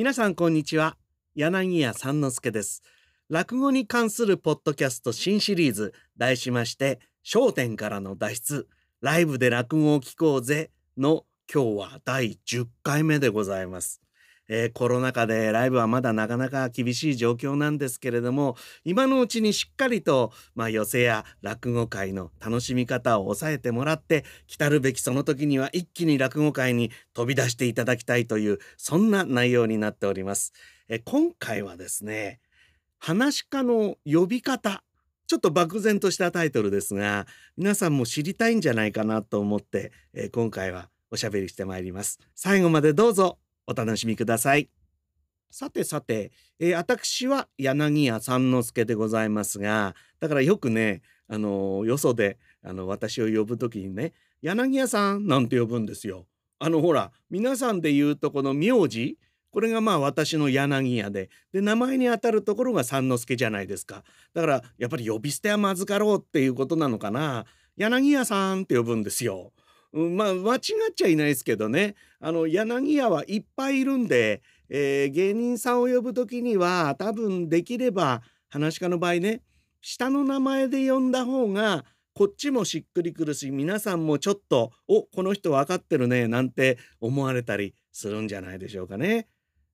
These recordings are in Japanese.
皆さんこんにちは柳家三之助です落語に関するポッドキャスト新シリーズ題しまして焦点からの脱出ライブで落語を聞こうぜの今日は第10回目でございますえー、コロナ禍でライブはまだなかなか厳しい状況なんですけれども今のうちにしっかりと、まあ、寄席や落語界の楽しみ方を抑えてもらって来たるべきその時には一気に落語界に飛び出していただきたいというそんな内容になっております。えー、今回はですね話し家の呼び方ちょっと漠然としたタイトルですが皆さんも知りたいんじゃないかなと思って、えー、今回はおしゃべりしてまいります最後までどうぞお楽しみください。さてさて、えー、私は柳家三之助でございますがだからよくねあのよそであの私を呼ぶ時にね「柳家さん」なんて呼ぶんですよ。あのほら皆さんで言うとこの名字これがまあ私の柳家でで名前にあたるところが三之助じゃないですかだからやっぱり呼び捨てはまずかろうっていうことなのかな柳家さんって呼ぶんですよ。うん、まあ間違っちゃいないですけどねあの柳家はいっぱいいるんで、えー、芸人さんを呼ぶ時には多分できれば話し家の場合ね下の名前で呼んだ方がこっちもしっくりくるし皆さんもちょっと「おこの人分かってるね」なんて思われたりするんじゃないでしょうかね。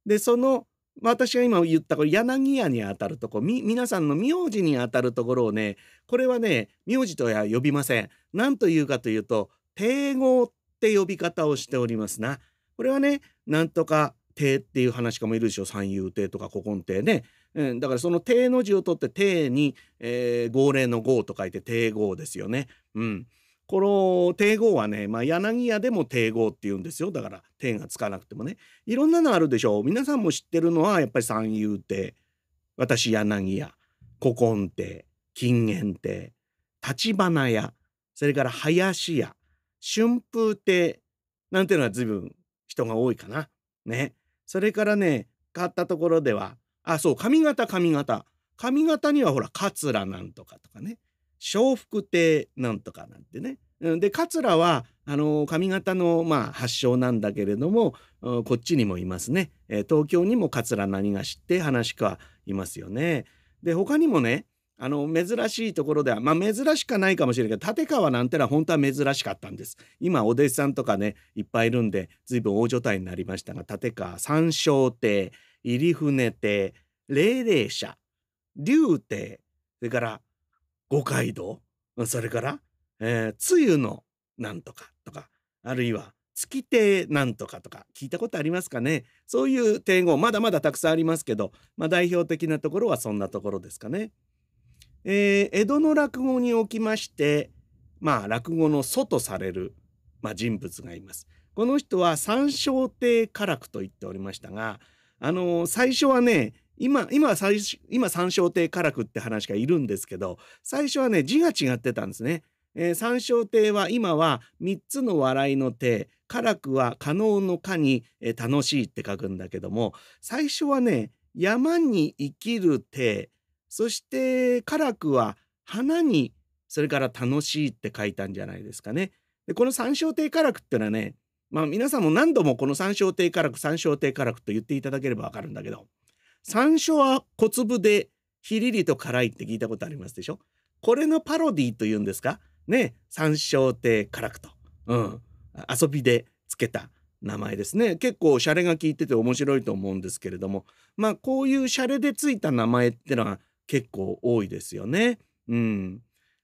でその私が今言ったこれ柳家にあたるとこみ皆さんの名字にあたるところをねこれはね名字とは呼びません。何というかというと帝王って呼び方をしておりますな。これはね、なんとか帝っていう話かもいるでしょ。三遊亭とか古今亭ね。うん、だからその帝の字を取って帝に、えー、号令の号と書いて帝号ですよね。うん。この帝号はね、まあ、柳屋でも帝号って言うんですよ。だから帝がつかなくてもね。いろんなのあるでしょう。皆さんも知ってるのはやっぱり三遊亭、私柳屋、古今亭、金言亭、橘屋、それから林屋、春風亭なんていうのは随分人が多いかな。ね。それからね、変わったところでは、あ、そう、髪型、髪型。髪型にはほら、桂なんとかとかね。笑福亭なんとかなんてね。で桂はあの髪型の、まあ、発祥なんだけれどもこっちにもいますね、え東京にも桂何が知って話しいますよね。で他にもねあの珍しいところではまあ珍しくないかもしれないけど立川なんてのは本当は珍しかったんです今お弟子さんとかねいっぱいいるんで随分大所帯になりましたが立川三笑亭入船亭霊霊社竜亭それから五街道それから、えー、梅雨のなんとかとかあるいは月亭なんとかとか聞いたことありますかねそういう亭語まだまだたくさんありますけど、まあ、代表的なところはそんなところですかね。えー、江戸の落語におきまして、まあ、落語の祖とされる、まあ、人物がいます。この人は三笑亭唐楽と言っておりましたが、あのー、最初はね、今、今最、今三笑亭唐楽って話がいるんですけど、最初はね、字が違ってたんですね。えー、三笑亭は今は3つの笑いの亭、唐楽は可能の可に、えー、楽しいって書くんだけども、最初はね、山に生きる亭、そして辛くは花にそれから楽しいって書いたんじゃないですかね。でこの三焦亭辛くっていうのはね、まあ、皆さんも何度もこの三焦亭辛く三焦亭辛くと言っていただければわかるんだけど山椒は小粒でひりりと辛いって聞いたことありますでしょこれのパロディというんですかね山椒亭辛くと、うん、遊びでつけた名前ですね結構シャレが効いてて面白いと思うんですけれどもまあこういうシャレでついた名前ってのは結構多いですよね。うん、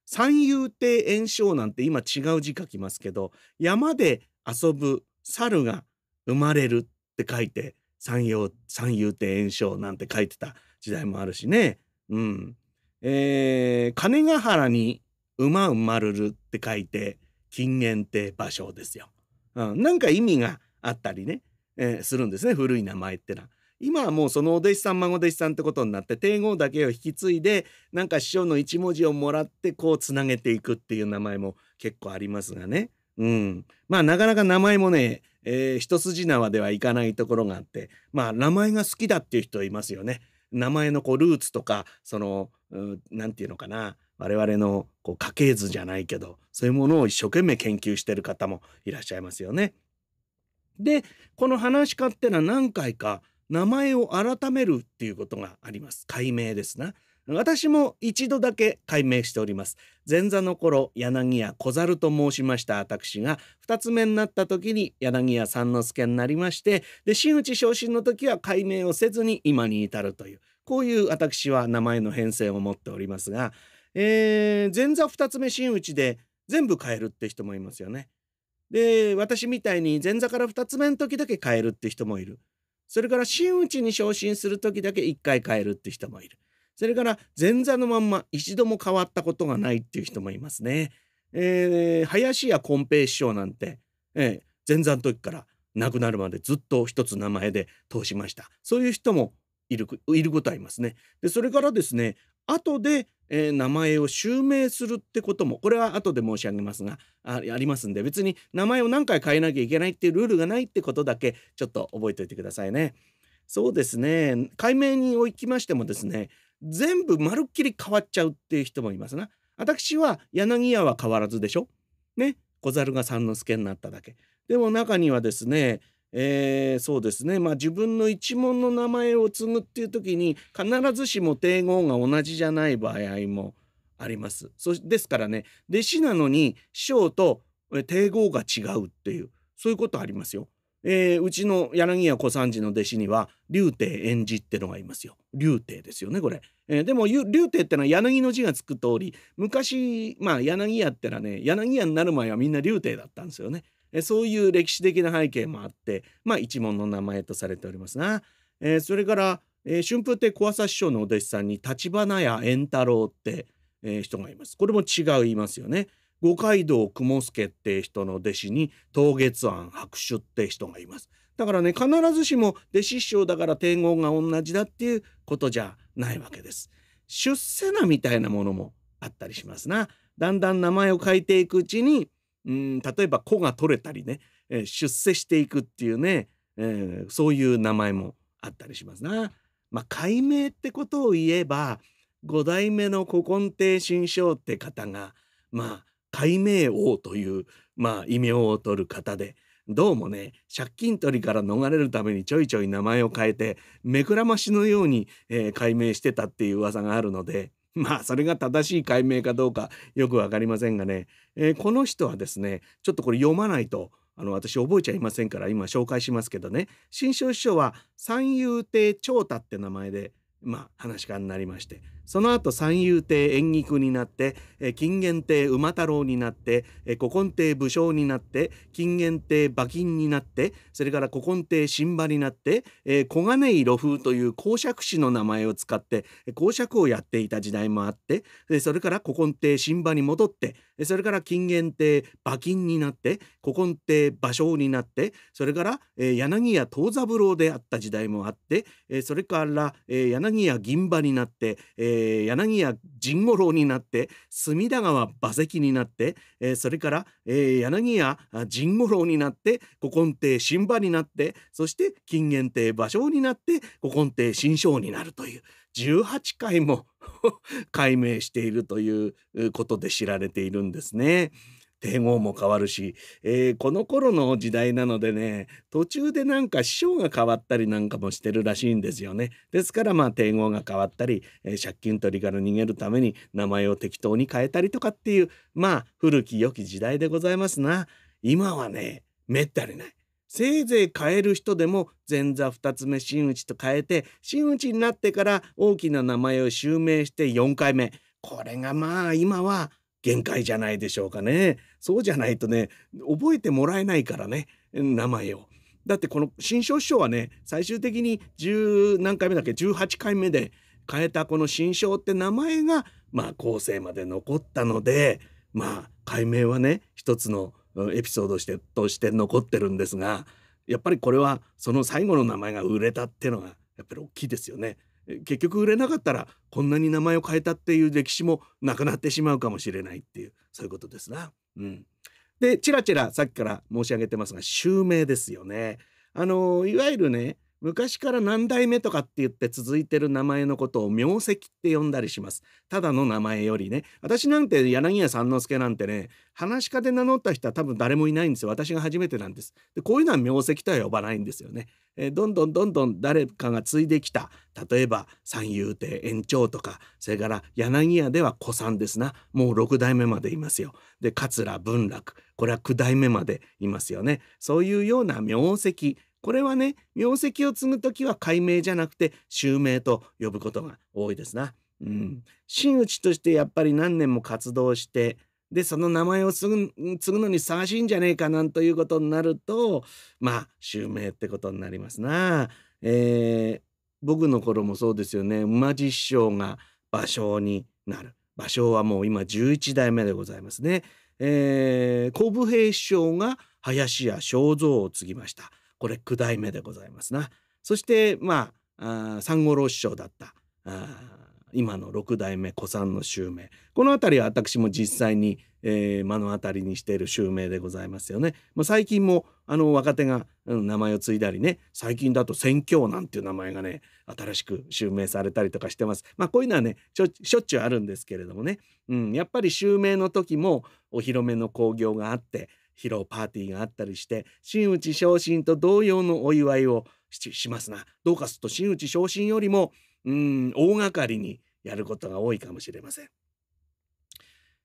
三遊亭円章なんて今違う字書きますけど山で遊ぶ猿が生まれるって書いて三遊三遊亭円章なんて書いてた時代もあるしね。うんえー、金ヶ原に馬生まれるって書いて金源亭芭蕉ですよ、うん。なんか意味があったりね、えー、するんですね古い名前ってのは。今はもうそのお弟子さん孫弟子さんってことになって帝号だけを引き継いでなんか師匠の一文字をもらってこうつなげていくっていう名前も結構ありますがね。うん、まあなかなか名前もね、えー、一筋縄ではいかないところがあってまあ名前が好きだっていう人いますよね。名前のこうルーツとかその何て言うのかな我々のこう家系図じゃないけどそういうものを一生懸命研究してる方もいらっしゃいますよね。でこの話し家ってのは何回か名前を改めるっていうことがあります改名ですな私も一度だけ改名しております前座の頃柳家小猿と申しました私が2つ目になった時に柳家三之助になりましてで真打昇進の時は改名をせずに今に至るというこういう私は名前の変遷を持っておりますが、えー、前座2つ目真打で全部変えるって人もいますよね。で私みたいに前座から2つ目の時だけ変えるって人もいる。それから真打ちに昇進する時だけ1回変えるって人もいる。それから前座のまんま一度も変わったことがないっていう人もいますね。えー、林家金平師匠なんて、えー、前座の時から亡くなるまでずっと一つ名前で通しました。そういう人もいるいることありますね。でそれからですね後で、えー、名前を襲名するってこともこれは後で申し上げますがありますんで別に名前を何回変えなきゃいけないっていうルールがないってことだけちょっと覚えておいてくださいね。そうですね解明におきましてもですね全部まるっきり変わっちゃうっていう人もいますな。私は柳家は変わらずでしょ。ね小猿が三之助になっただけ。でも中にはですねえー、そうですね、まあ、自分の一門の名前を継ぐっていう時に必ずしも帝号が同じじゃない場合もあります。そですからね弟子なのに師匠と帝号が違うっていうそういうことありますよ。えー、うちの柳家小三治の弟子には竜亭演じってのがいますよ。竜亭ですよねこれ。えー、でも竜亭ってのは柳の字がつく通り昔まあ柳家ってのはね柳家になる前はみんな竜亭だったんですよね。えそういう歴史的な背景もあって、まあ、一門の名前とされておりますな。えー、それから、えー、春風亭小朝師匠のお弟子さんに橘屋円太郎って、えー、人がいます。これも違う言いますよね。五街道雲助って人の弟子に東月庵白手って人がいます。だからね必ずしも弟子師匠だから天言が同じだっていうことじゃないわけです。出世名みたいなものもあったりしますな。だんだん名前を変えていくうちにうん例えば子が取れたりね、えー、出世していくっていうね、えー、そういう名前もあったりしますな。まあ、解明ってことを言えば五代目の古今亭新章って方がまあ解明王という、まあ、異名を取る方でどうもね借金取りから逃れるためにちょいちょい名前を変えて目くらましのように、えー、解明してたっていう噂があるので まあそれが正しい解明かどうかよく分かりませんがね、えー、この人はですねちょっとこれ読まないとあの私覚えちゃいませんから今紹介しますけどね新潮師匠は三遊亭長太って名前でまあ、話し家になりましてその後三遊亭縁菊になって金元亭馬太郎になって古今亭武将になって金元亭馬琴になってそれから古今亭新馬になって、え小金井露風という公爵師の名前を使って公爵をやっていた時代もあってそれから古今亭新馬に戻ってそれから金元亭馬金になって古今亭馬芭になってそれから、柳家藤三郎であった時代もあって、それから、柳家銀馬になって、柳家陣五郎になって隅田川馬石になって、それから、柳家陣五郎になって古今亭新馬になってそして金元亭馬蕉になって古今亭新将になるという18回も 解明しているということで知られているんですね。帝王も変わるし、えー、この頃の時代なのでね途中でなんか師匠が変わったりなんかもしてるらしいんですよねですからまあ帝王が変わったり、えー、借金取りから逃げるために名前を適当に変えたりとかっていうまあ古き良き時代でございますな今はねめったにないせいぜい変える人でも前座2つ目真打ちと変えて真打ちになってから大きな名前を襲名して4回目これがまあ今は限界じゃないでしょうかねそうじゃないとね覚えてもらえないからね名前を。だってこの新庄師匠はね最終的に10何回目だっけ18回目で変えたこの新章って名前がまあ後世まで残ったのでまあ改名はね一つのエピソードしてとして残ってるんですがやっぱりこれはその最後の名前が売れたっていうのがやっぱり大きいですよね。結局売れなかったらこんなに名前を変えたっていう歴史もなくなってしまうかもしれないっていうそういうことですな。うん、でチラチラさっきから申し上げてますが襲名ですよね。あのいわゆるね昔から何代目とかって言って続いてる名前のことを名跡って呼んだりします。ただの名前よりね。私なんて柳家三之助なんてね、話し家で名乗った人は多分誰もいないんですよ。私が初めてなんです。でこういうのは名跡とは呼ばないんですよね。えー、どんどんどんどん誰かが継いできた例えば三遊亭園長とかそれから柳家では古参ですなもう6代目までいますよで桂文楽これは9代目までいますよねそういうような名跡これはね名跡を継ぐ時は改名じゃなくて襲名と呼ぶことが多いですな。うん、真打ちとしてやっぱり何年も活動してでその名前を継ぐのにふさわしいんじゃねえかなんということになるとまあ襲名ってことになりますな。えー、僕の頃もそうですよね馬師匠が芭蕉になる芭蕉はもう今11代目でございますね。えー、小武平師匠が林家正蔵を継ぎました。これ九代目でございますな。そしてまあ三五郎師匠だった今の六代目古参の襲名この辺りは私も実際に、えー、目の当たりにしている襲名でございますよね。まあ、最近もあの若手が、うん、名前を継いだりね最近だと「宣教」なんていう名前がね新しく襲名されたりとかしてます。まあこういうのはねしょっちゅうあるんですけれどもね、うん、やっぱり襲名の時もお披露目の興行があって披露パーティーがあったりして真打ち昇進と同様のお祝いをしますなどうかすると真打昇進よりもうん大掛かりにやることが多いかもしれません。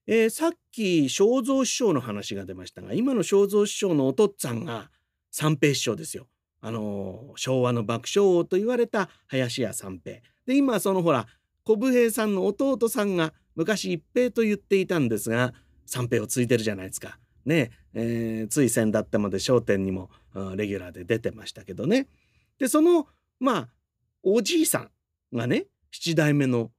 えー、さっき正蔵師匠の話が出ましたが今の正蔵師匠のお父っつぁんが三平師匠ですよ。あのー、昭和の爆笑王と言われた林家三平。で今そのほら小武平さんの弟さんが昔一平と言っていたんですが三平を継いでるじゃないですか。ねえー、つい先だってまで『笑点』にも、うん、レギュラーで出てましたけどねでそのまあおじいさんがね七代目の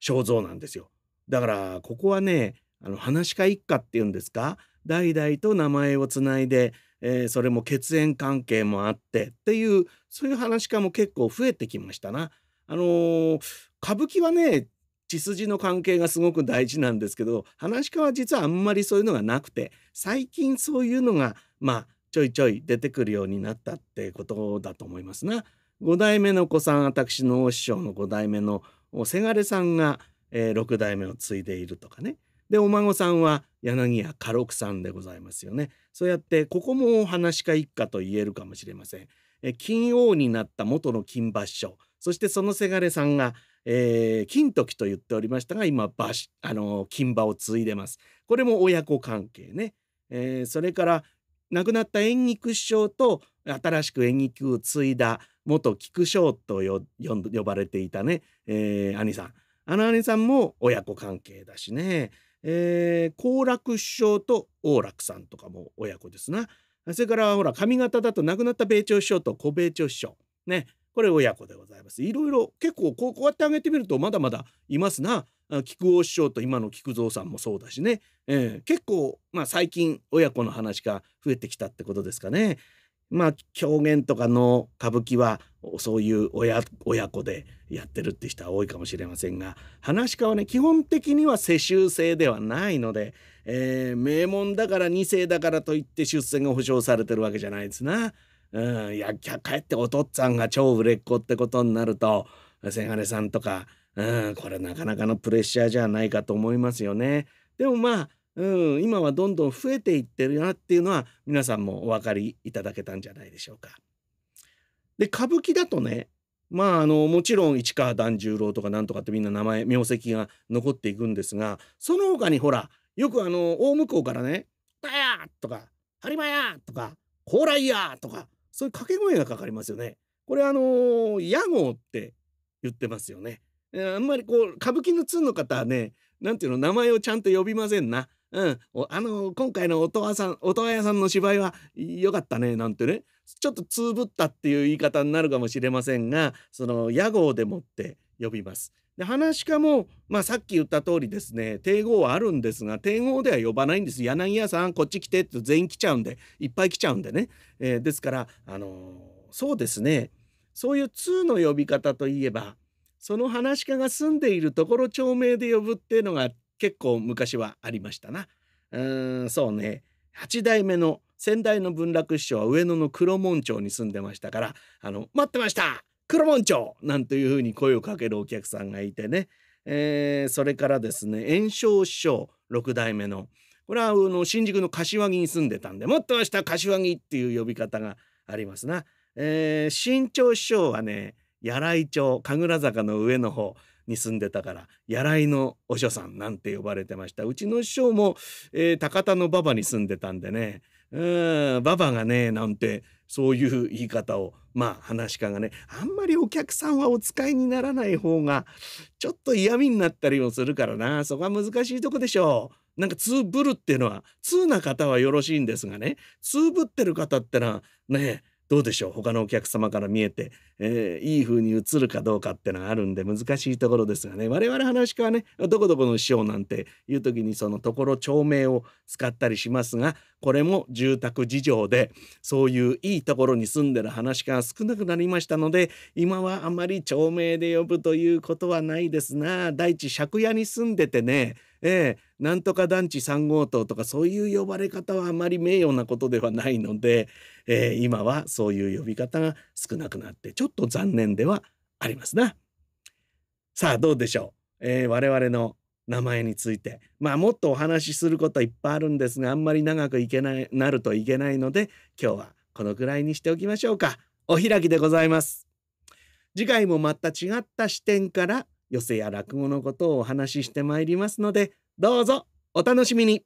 肖像なんですよだからここはねあの話し家一家っていうんですか代々と名前をつないで、えー、それも血縁関係もあってっていうそういう話家も結構増えてきましたな。あのー、歌舞伎はね血筋の関係がすごく大事なんですけど話し家は実はあんまりそういうのがなくて最近そういうのがまあちょいちょい出てくるようになったってことだと思いますな。五代目の子さん私の師匠の五代目のせがれさんが、えー、代目を継いでいるとかね。でお孫さんは柳家家禄さんでございますよね。そうやってここも話し家一家と言えるかもしれません。え金王になった元の金馬師匠そしてそのせがれさんが、えー、金時と言っておりましたが今馬あの金馬を継いでますこれも親子関係ね、えー、それから亡くなった縁菊師匠と新しく縁菊を継いだ元菊匠と呼ばれていたね、えー、兄さんあの兄さんも親子関係だしねえー、好楽師匠と王楽さんとかも親子ですな。それからほら上方だと亡くなった米朝師匠と小米朝師匠ねこれ親子でございます。いろいろ結構こうこうやってあげてみるとまだまだいますな。菊王師匠と今の菊蔵さんもそうだしね、えー、結構、まあ、最近親子の話が増えてきたってことですかね。まあ狂言とかの歌舞伎はそういう親親子でやってるって人は多いかもしれませんが噺家はね基本的には世襲制ではないので、えー、名門だから2世だからといって出世が保障されてるわけじゃないですな。うん、いやかえってお父っつぁんが超売れっ子ってことになるとせがれさんとか、うん、これなかなかのプレッシャーじゃないかと思いますよね。でもまあ、うん、今はどんどん増えていってるなっていうのは皆さんもお分かりいただけたんじゃないでしょうか。で歌舞伎だとねまああのもちろん市川團十郎とかなんとかってみんな名前名跡が残っていくんですがその他にほらよくあの大向こうからね「だや!」とか「播磨や!」とか「高麗や!」とかそういう掛け声がかかりますよね。これあのー、屋号って言ってますよね。あんまりこう歌舞伎の通の方はね何ていうの名前をちゃんと呼びませんな。うん、あのー、今回の音羽さんお音羽屋さんの芝居は良かったねなんてねちょっとつぶったっていう言い方になるかもしれませんがその屋号でもって呼びます。で話し家も、まあ、さっき言った通りですね帝王はあるんですが帝王では呼ばないんです柳屋さんこっち来てって全員来ちゃうんでいっぱい来ちゃうんでね、えー、ですから、あのー、そうですねそういう通の呼び方といえばその話し家が住んでいるところ町名で呼ぶっていうのが結構昔はありましたな。うんそうね8代目の先代の文楽師匠は上野の黒門町に住んでましたから「あの待ってました黒門町なんていうふうに声をかけるお客さんがいてね、えー、それからですね炎症師匠6代目のこれはあの新宿の柏木に住んでたんでもっと明日柏木っていう呼び方がありますな。えー、新潮師匠はね屋来町神楽坂の上の方に住んでたから屋来のお所さんなんて呼ばれてましたうちの師匠も、えー、高田の馬場に住んでたんでねうん馬場がねなんてそういう言い方をまあ話し家がねあんまりお客さんはお使いにならない方がちょっと嫌味になったりもするからなそこは難しいとこでしょう。なんかツーブルっていうのは通な方はよろしいんですがねツーブってる方ってのはねどうでしょう他のお客様から見えて、えー、いい風に映るかどうかってのがあるんで難しいところですがね我々話家はねどこどこの師匠なんていう時にそのところ町名を使ったりしますがこれも住宅事情でそういういいところに住んでる話家が少なくなりましたので今はあまり町名で呼ぶということはないですな第一借家に住んでてねええなんとか団地3号棟とかそういう呼ばれ方はあまり名誉なことではないので、えー、今はそういう呼び方が少なくなってちょっと残念ではありますな。さあどうでしょう、えー、我々の名前についてまあもっとお話しすることいっぱいあるんですがあんまり長くいけないなるといけないので今日はこのくらいにしておきましょうか。お開きでございます。次回もまた違った視点から寄せや落語のことをお話ししてまいりますのでどうぞお楽しみに